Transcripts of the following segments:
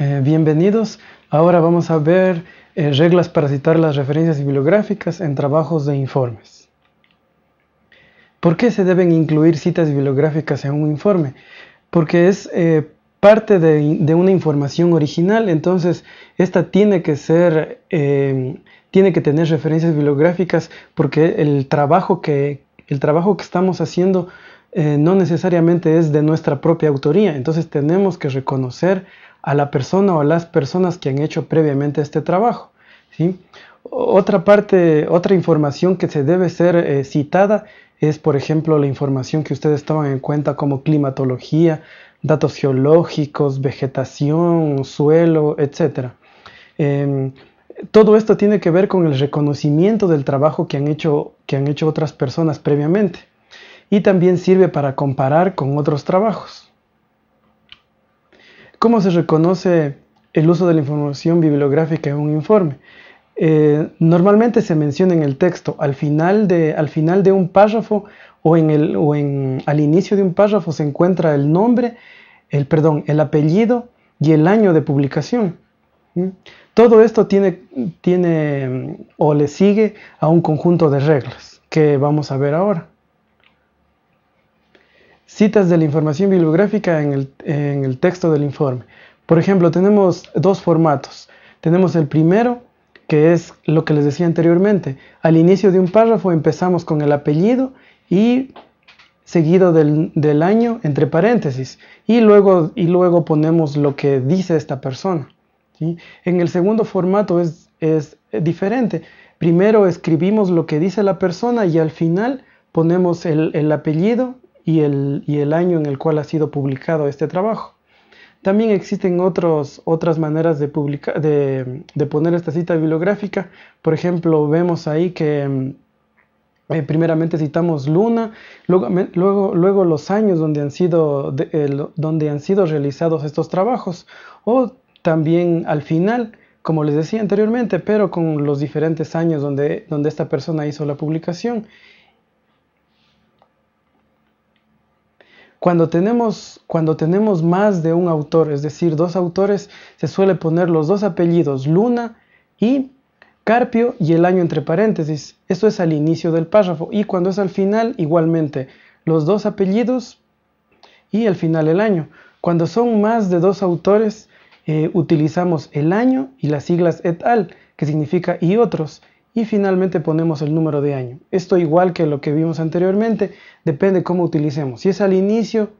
Eh, bienvenidos. Ahora vamos a ver eh, reglas para citar las referencias bibliográficas en trabajos de informes. ¿Por qué se deben incluir citas bibliográficas en un informe? Porque es eh, parte de, una información original, entonces esta tiene que ser, tiene que tener referencias bibliográficas porque el trabajo que, el trabajo que estamos haciendo eh, no necesariamente es de nuestra propia autoría. Entonces tenemos que reconocer a la persona o a las personas que han hecho previamente este trabajo. Otra parte, otra información que se debe ser eh, citada es, por ejemplo, la información que ustedes toman en cuenta como climatología, datos geológicos, vegetación, suelo, etc. Em, todo esto tiene que ver con el reconocimiento del trabajo que han hecho, que han hecho otras personas previamente y también sirve para comparar con otros trabajos. ¿Cómo se reconoce el uso de la información bibliográfica en un informe? Eh, normalmente se menciona en el texto al final de, un párrafo o, al inicio de un párrafo se encuentra el nombre, el, perdón, el apellido y el año de publicación. ¿Mm? Todo esto tiene o le sigue a un conjunto de reglas que vamos a ver ahora citas de la información bibliográfica en el, texto del informe. Por ejemplo, tenemos dos formatos. Tenemos el primero, que es lo que les decía anteriormente. Al inicio de un párrafo empezamos con el apellido y seguido del, año entre paréntesis y luego, y luego ponemos lo que dice esta persona. En el segundo formato es, es diferente. Primero escribimos lo que dice la persona y al final ponemos el, el apellido y el, año en el cual ha sido publicado este trabajo. También existen otros, otras maneras de, de, poner esta cita bibliográfica. Por ejemplo, vemos ahí que mm, eh, primeramente citamos Luna, luego, luego, los años donde han, sido donde han sido realizados estos trabajos, o también al final, como les decía anteriormente, pero con los diferentes años donde, donde esta persona hizo la publicación. Cuando tenemos, cuando tenemos más de un autor, es decir, dos autores, se suele poner los dos apellidos, Luna y Carpio, y el año entre paréntesis. Esto es al inicio del párrafo. Y cuando es al final, igualmente, los dos apellidos y al final el año. Cuando son más de dos autores, eh, utilizamos el año y las siglas et al, que significa y otros y finalmente ponemos el número de año. Esto igual que lo que vimos anteriormente, depende cómo utilicemos. Si es al inicio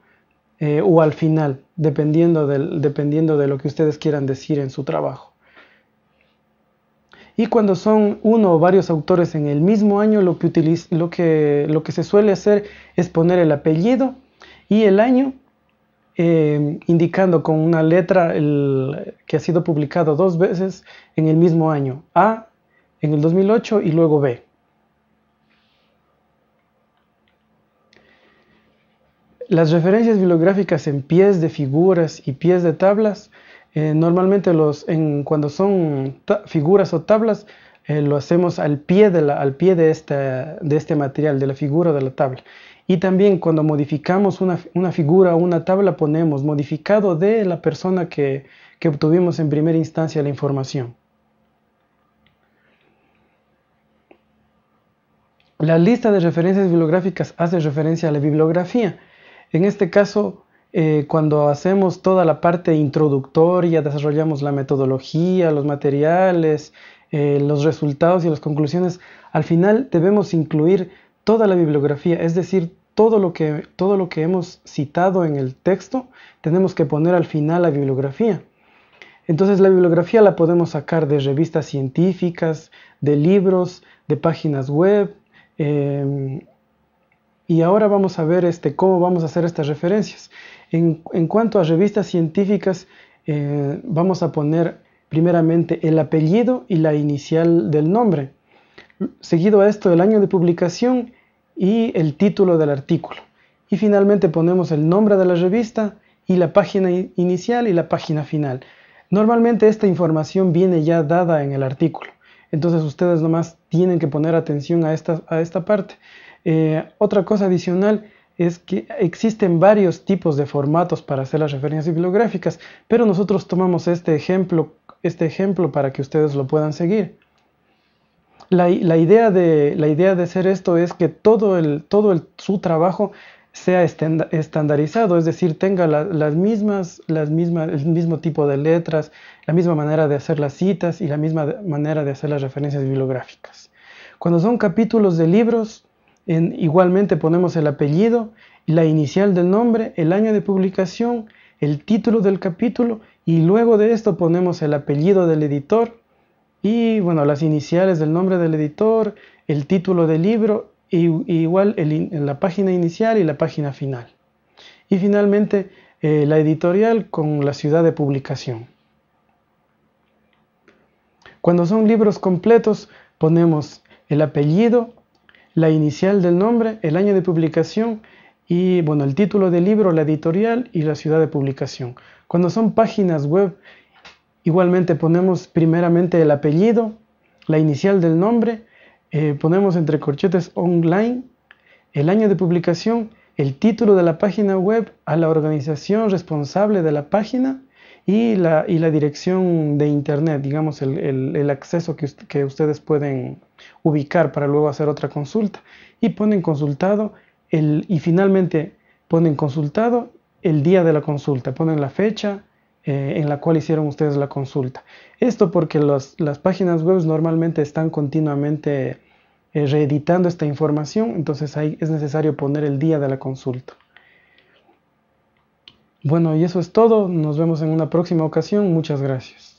eh, o al final, dependiendo, dependiendo de lo que ustedes quieran decir en su trabajo. Y cuando son uno o varios autores en el mismo año, lo que, lo que, lo que se suele hacer es poner el apellido y el año, em, indicando con una letra el, que ha sido publicado dos veces en el mismo año, A en el 2008 y luego B. Las referencias bibliográficas en pies de figuras y pies de tablas, eh, normalmente los, en, cuando son figuras o tablas, eh, lo hacemos al pie, de, al pie de, de este material, de la figura o de la tabla. Y también cuando modificamos una, figura o una tabla ponemos modificado de la persona que obtuvimos en primera instancia la información. La lista de referencias bibliográficas hace referencia a la bibliografía. En este caso, eh, cuando hacemos toda la parte introductoria, desarrollamos la metodología, los materiales, eh, los resultados y las conclusiones, al final debemos incluir toda la bibliografía, es decir, todo lo que, todo lo que hemos citado en el texto, tenemos que poner al final la bibliografía. Entonces la bibliografía la podemos sacar de revistas científicas, de libros, de páginas web, Em, y ahora vamos a ver este, cómo vamos a hacer estas referencias. En, cuanto a revistas científicas, eh, vamos a poner primeramente el apellido y la inicial del nombre. Seguido a esto, el año de publicación y el título del artículo. Y finalmente ponemos el nombre de la revista y la página inicial y la página final. Normalmente esta información viene ya dada en el artículo. Entonces ustedes nomás tienen que poner atención a esta, a esta parte. Eh, otra cosa adicional es que existen varios tipos de formatos para hacer las referencias bibliográficas, pero nosotros tomamos este ejemplo, este ejemplo para que ustedes lo puedan seguir. La, idea de, la idea de hacer esto es que todo, el, todo el, su trabajo sea estandarizado, es decir, tenga las mismas, las el mismo tipo de letras, la misma manera de hacer las citas y la misma manera de hacer las referencias bibliográficas. Cuando son capítulos de libros, igualmente ponemos el apellido, la inicial del nombre, el año de publicación, el título del capítulo y luego de esto ponemos el apellido del editor y bueno, las iniciales del nombre del editor, el título del libro igual la página inicial y la página final. Y finalmente eh, la editorial con la ciudad de publicación. Cuando son libros completos ponemos el apellido, la inicial del nombre, el año de publicación y bueno, el título del libro, la editorial y la ciudad de publicación. Cuando son páginas web, igualmente ponemos primeramente el apellido, la inicial del nombre, eh, ponemos entre corchetes online, el año de publicación, el título de la página web, a la organización responsable de la página y la, dirección de internet, digamos, el, acceso que, que, ustedes pueden ubicar para luego hacer otra consulta. Y ponen consultado el, y finalmente ponen consultado el día de la consulta, ponen la fecha, eh, en la cual hicieron ustedes la consulta. Esto porque las páginas web normalmente están continuamente eh, reeditando esta información, entonces ahí es necesario poner el día de la consulta. Bueno, y eso es todo. Nos vemos en una próxima ocasión. Muchas gracias.